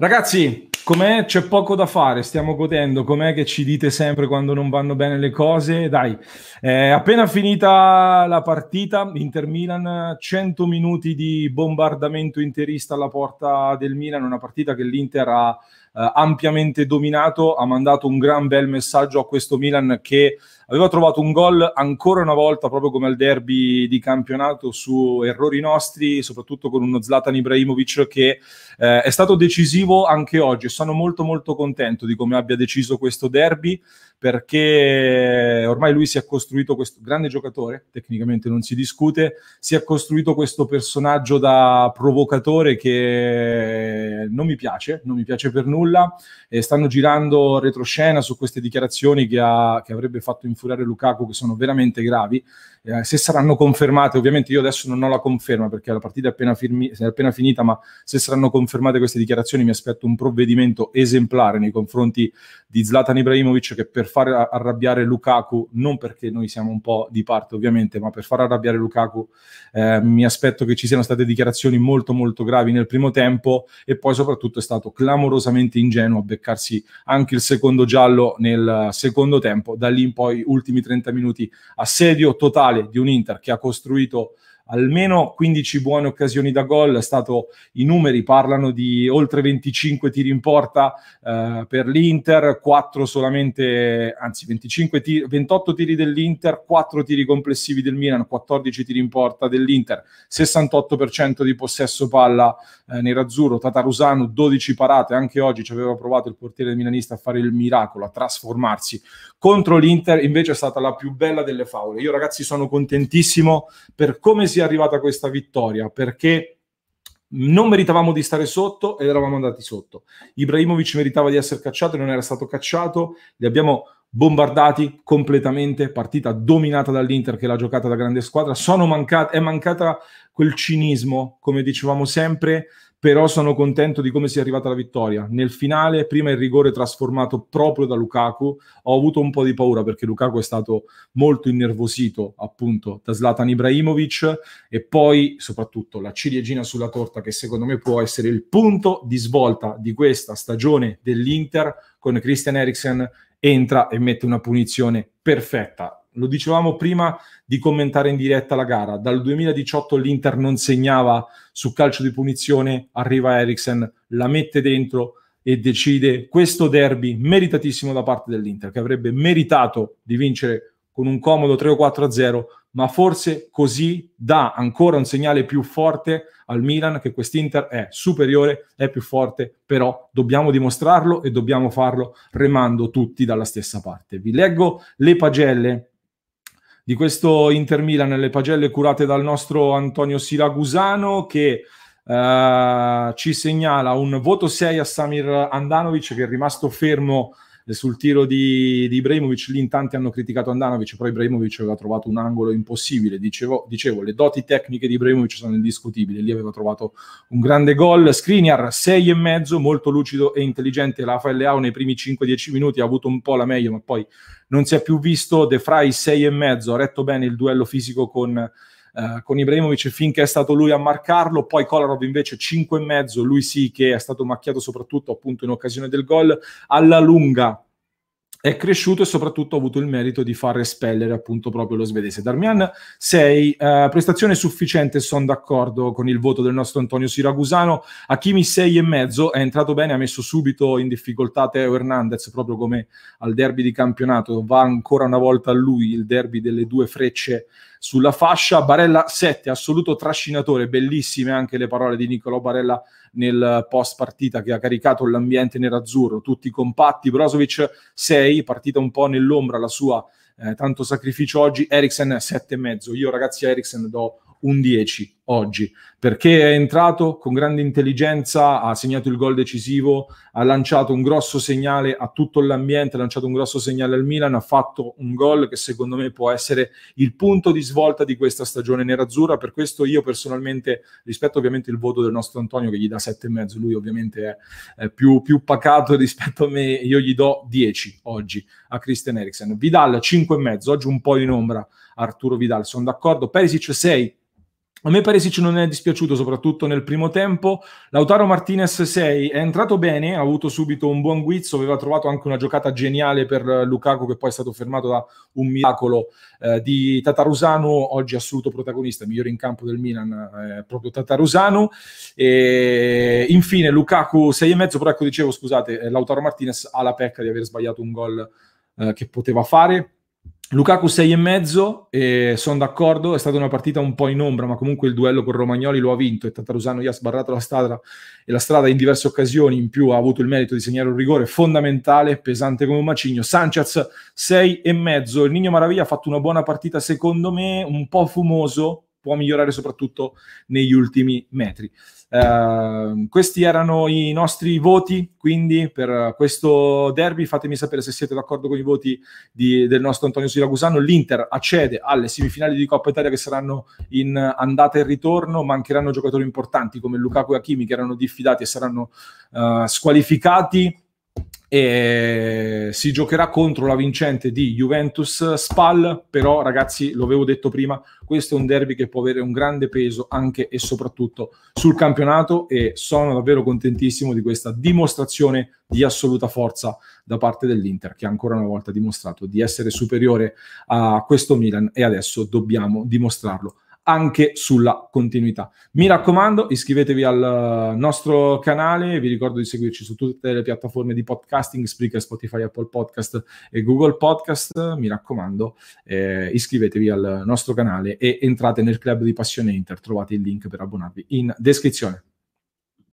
Ragazzi, com'è? C'è poco da fare, stiamo godendo. Com'è che ci dite sempre quando non vanno bene le cose? Dai, eh, appena finita la partita, Inter-Milan, 100 minuti di bombardamento interista alla porta del Milan, una partita che l'Inter ha eh, ampiamente dominato, ha mandato un gran bel messaggio a questo Milan che aveva trovato un gol ancora una volta, proprio come al derby di campionato, su errori nostri, soprattutto con uno Zlatan Ibrahimovic che eh, è stato decisivo anche oggi. Sono molto molto contento di come abbia deciso questo derby perché ormai lui si è costruito questo grande giocatore, tecnicamente non si discute, si è costruito questo personaggio da provocatore che non mi piace, non mi piace per nulla, e stanno girando retroscena su queste dichiarazioni che, ha, che avrebbe fatto infuriare Lukaku che sono veramente gravi, eh, se saranno confermate, ovviamente io adesso non ho la conferma perché la partita è appena, firmi, è appena finita, ma se saranno confermate queste dichiarazioni mi aspetto un provvedimento esemplare nei confronti di Zlatan Ibrahimovic che per far arrabbiare Lukaku, non perché noi siamo un po' di parte ovviamente, ma per far arrabbiare Lukaku eh, mi aspetto che ci siano state dichiarazioni molto molto gravi nel primo tempo e poi soprattutto è stato clamorosamente ingenuo a beccarsi anche il secondo giallo nel secondo tempo, da lì in poi ultimi 30 minuti assedio totale di un Inter che ha costruito almeno 15 buone occasioni da gol, è stato, i numeri parlano di oltre 25 tiri in porta eh, per l'Inter, 4 solamente, anzi 25 tiri, 28 tiri dell'Inter, 4 tiri complessivi del Milan, 14 tiri in porta dell'Inter, 68% di possesso palla eh, nerazzurro, Tatarusano 12 parate, anche oggi ci aveva provato il portiere milanista a fare il miracolo, a trasformarsi. Contro l'Inter invece è stata la più bella delle favole. Io ragazzi sono contentissimo per come si sia arrivata questa vittoria, perché non meritavamo di stare sotto ed eravamo andati sotto. Ibrahimovic meritava di essere cacciato e non era stato cacciato, li abbiamo bombardati completamente, partita dominata dall'Inter che l'ha giocata da grande squadra, mancata, è mancata quel cinismo, come dicevamo sempre, però sono contento di come si è arrivata la vittoria. Nel finale, prima il rigore trasformato proprio da Lukaku, ho avuto un po' di paura perché Lukaku è stato molto innervosito appunto da Zlatan Ibrahimovic e poi soprattutto la ciliegina sulla torta che secondo me può essere il punto di svolta di questa stagione dell'Inter con Christian Eriksen entra e mette una punizione perfetta lo dicevamo prima di commentare in diretta la gara, dal 2018 l'Inter non segnava su calcio di punizione, arriva Eriksen, la mette dentro e decide questo derby meritatissimo da parte dell'Inter, che avrebbe meritato di vincere con un comodo 3 o 4 0, ma forse così dà ancora un segnale più forte al Milan che quest'Inter è superiore, è più forte, però dobbiamo dimostrarlo e dobbiamo farlo remando tutti dalla stessa parte. Vi leggo le pagelle di questo Inter Milan nelle pagelle curate dal nostro Antonio Siragusano che eh, ci segnala un voto 6 a Samir Andanovic che è rimasto fermo eh, sul tiro di, di Ibrahimovic lì in tanti hanno criticato Andanovic, però Ibrahimovic aveva trovato un angolo impossibile. Dicevo, dicevo le doti tecniche di Ibrahimovic sono indiscutibili, lì aveva trovato un grande gol. Skriniar mezzo molto lucido e intelligente. Rafael Leao nei primi 5-10 minuti ha avuto un po' la meglio, ma poi non si è più visto. De Frey mezzo ha retto bene il duello fisico con eh, con Ibrahimovic finché è stato lui a marcarlo, poi Kolarov invece 5,5, lui sì che è stato macchiato soprattutto appunto in occasione del gol, alla lunga è cresciuto e soprattutto ha avuto il merito di far espellere appunto proprio lo svedese. Darmian 6, eh, prestazione sufficiente, sono d'accordo con il voto del nostro Antonio Siracusano. Hakimi 6,5 è entrato bene, ha messo subito in difficoltà Teo Hernandez, proprio come al derby di campionato, va ancora una volta a lui il derby delle due frecce sulla fascia. Barella 7, assoluto trascinatore, bellissime anche le parole di Niccolò Barella nel post partita che ha caricato l'ambiente nerazzurro, tutti compatti. Brozovic 6, partita un po' nell'ombra la sua, eh, tanto sacrificio oggi. Eriksen 7,5. Io ragazzi a Eriksen do un 10 oggi, perché è entrato con grande intelligenza, ha segnato il gol decisivo, ha lanciato un grosso segnale a tutto l'ambiente, ha lanciato un grosso segnale al Milan, ha fatto un gol che secondo me può essere il punto di svolta di questa stagione nerazzurra, per questo io personalmente rispetto ovviamente il voto del nostro Antonio che gli dà 7,5, lui ovviamente è, è più, più, pacato rispetto a me, io gli do 10 oggi a Christian Eriksen. Vidal 5,5, oggi un po' in ombra Arturo Vidal, sono d'accordo, Perisic 6, a me Perisic non è dispiaciuto, soprattutto nel primo tempo. Lautaro Martinez 6 è entrato bene, ha avuto subito un buon guizzo, aveva trovato anche una giocata geniale per Lukaku che poi è stato fermato da un miracolo eh, di Tatarusano, oggi assoluto protagonista, migliore in campo del Milan, eh, proprio Tatarusano. E, infine Lukaku 6,5, però ecco dicevo, scusate, eh, Lautaro Martinez ha la pecca di aver sbagliato un gol eh, che poteva fare Lukaku 6,5 e sono d'accordo, è stata una partita un po' in ombra, ma comunque il duello con Romagnoli lo ha vinto e Tatarusano gli ha sbarrato la strada, e la strada in diverse occasioni, in più ha avuto il merito di segnare un rigore fondamentale, pesante come un macigno. Sanchez 6,5, il Nino Maraviglia ha fatto una buona partita secondo me, un po' fumoso, può migliorare soprattutto negli ultimi metri. Uh, questi erano i nostri voti, quindi per questo derby fatemi sapere se siete d'accordo con i voti di, del nostro Antonio Siracusano. L'Inter accede alle semifinali di Coppa Italia che saranno in andata e ritorno, mancheranno giocatori importanti come Lukaku e Hakimi che erano diffidati e saranno uh, squalificati e si giocherà contro la vincente di Juventus Spal, però ragazzi lo avevo detto prima, questo è un derby che può avere un grande peso anche e soprattutto sul campionato e sono davvero contentissimo di questa dimostrazione di assoluta forza da parte dell'Inter che ancora una volta ha dimostrato di essere superiore a questo Milan e adesso dobbiamo dimostrarlo anche sulla continuità. Mi raccomando, iscrivetevi al eh, nostro canale, vi ricordo di seguirci su tutte le piattaforme di podcasting, Spreaker, Spotify, Apple Podcast e Google Podcast. Mi raccomando, eh, iscrivetevi al nostro canale e entrate nel club di Passione Inter, trovate il link per abbonarvi in descrizione.